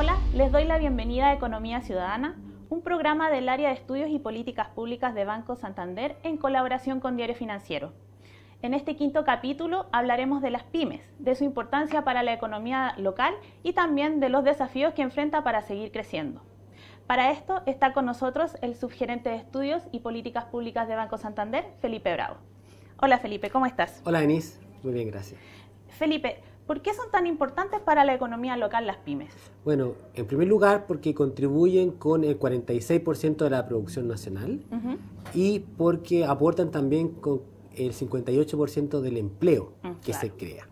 Hola, les doy la bienvenida a Economía Ciudadana, un programa del área de estudios y políticas públicas de Banco Santander en colaboración con Diario Financiero. En este quinto capítulo hablaremos de las pymes, de su importancia para la economía local y también de los desafíos que enfrenta para seguir creciendo. Para esto está con nosotros el subgerente de estudios y políticas públicas de Banco Santander, Felipe Bravo. Hola Felipe, ¿cómo estás? Hola Denise, muy bien, gracias. Felipe, ¿Por qué son tan importantes para la economía local las pymes? Bueno, en primer lugar porque contribuyen con el 46% de la producción nacional y porque aportan también con el 58% del empleo mm, que se crea.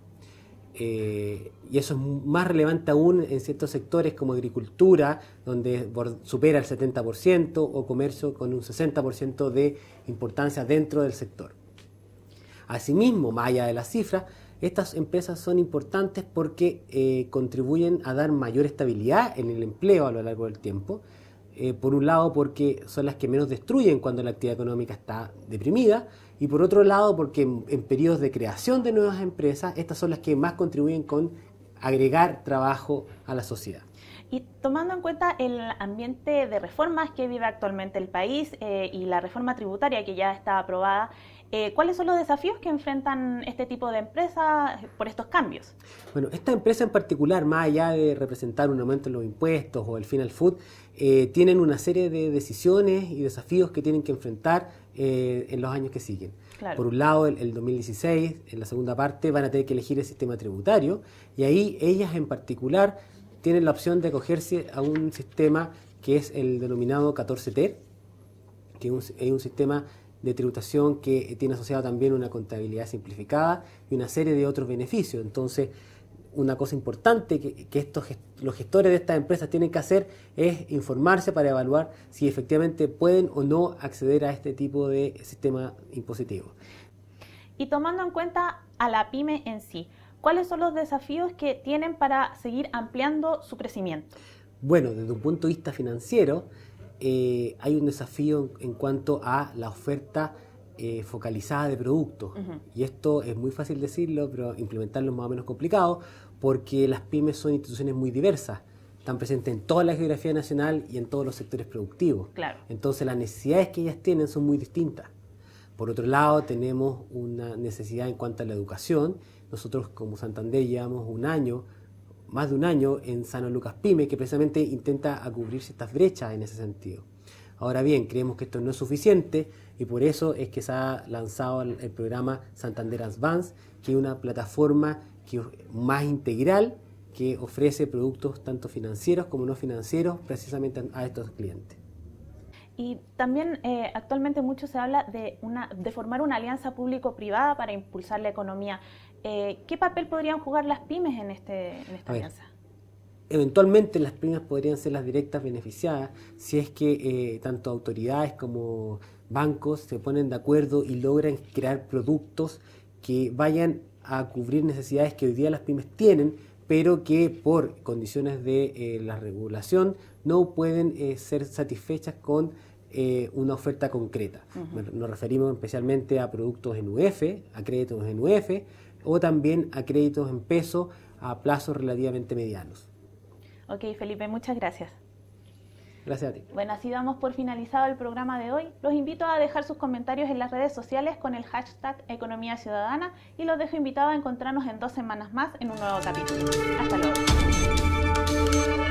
Eh, y eso es más relevante aún en ciertos sectores como agricultura, donde supera el 70%, o comercio con un 60% de importancia dentro del sector. Asimismo, más allá de las cifras, estas empresas son importantes porque eh, contribuyen a dar mayor estabilidad en el empleo a lo largo del tiempo. Eh, por un lado, porque son las que menos destruyen cuando la actividad económica está deprimida. Y por otro lado, porque en, en periodos de creación de nuevas empresas, estas son las que más contribuyen con agregar trabajo a la sociedad. Y tomando en cuenta el ambiente de reformas que vive actualmente el país eh, y la reforma tributaria que ya está aprobada, eh, ¿cuáles son los desafíos que enfrentan este tipo de empresas eh, por estos cambios? Bueno, esta empresa en particular, más allá de representar un aumento en los impuestos o el final food, tienen una serie de decisiones y desafíos que tienen que enfrentar en los años que siguen. Por un lado, el, el 2016, en la segunda parte, van a tener que elegir el sistema tributario y ahí ellas en particular tienen la opción de acogerse a un sistema que es el denominado 14T, que es un sistema de tributación que tiene asociado también una contabilidad simplificada y una serie de otros beneficios. Entonces, una cosa importante que, que estos, los gestores de estas empresas tienen que hacer es informarse para evaluar si efectivamente pueden o no acceder a este tipo de sistema impositivo. Y tomando en cuenta a la pyme en sí, ¿Cuáles son los desafíos que tienen para seguir ampliando su crecimiento? Bueno, desde un punto de vista financiero, eh, hay un desafío en cuanto a la oferta eh, focalizada de productos. Y esto es muy fácil decirlo, pero implementarlo es más o menos complicado, porque las pymes son instituciones muy diversas. Están presentes en toda la geografía nacional y en todos los sectores productivos. Claro. Entonces las necesidades que ellas tienen son muy distintas. Por otro lado, tenemos una necesidad en cuanto a la educación. Nosotros como Santander llevamos un año, más de un año, en San Lucas Pyme, que precisamente intenta cubrir estas brechas en ese sentido. Ahora bien, creemos que esto no es suficiente y por eso es que se ha lanzado el, programa Santander Advance, que es una plataforma más integral que ofrece productos tanto financieros como no financieros precisamente a estos clientes. Y también eh, actualmente mucho se habla de, una, de formar una alianza público-privada para impulsar la economía. Eh, ¿Qué papel podrían jugar las pymes en, este, esta alianza? Eventualmente las pymes podrían ser las directas beneficiadas si es que eh, tanto autoridades como bancos se ponen de acuerdo y logran crear productos que vayan a cubrir necesidades que hoy día las pymes tienen, pero que por condiciones de eh, la regulación no pueden eh, ser satisfechas con eh, una oferta concreta. Nos referimos especialmente a productos en UF, a créditos en UF, o también a créditos en peso a plazos relativamente medianos. Ok, Felipe, muchas gracias. Gracias a ti. Bueno, así damos por finalizado el programa de hoy. Los invito a dejar sus comentarios en las redes sociales con el hashtag Economía Ciudadana y los dejo invitados a encontrarnos en dos semanas más en un nuevo capítulo. Hasta luego.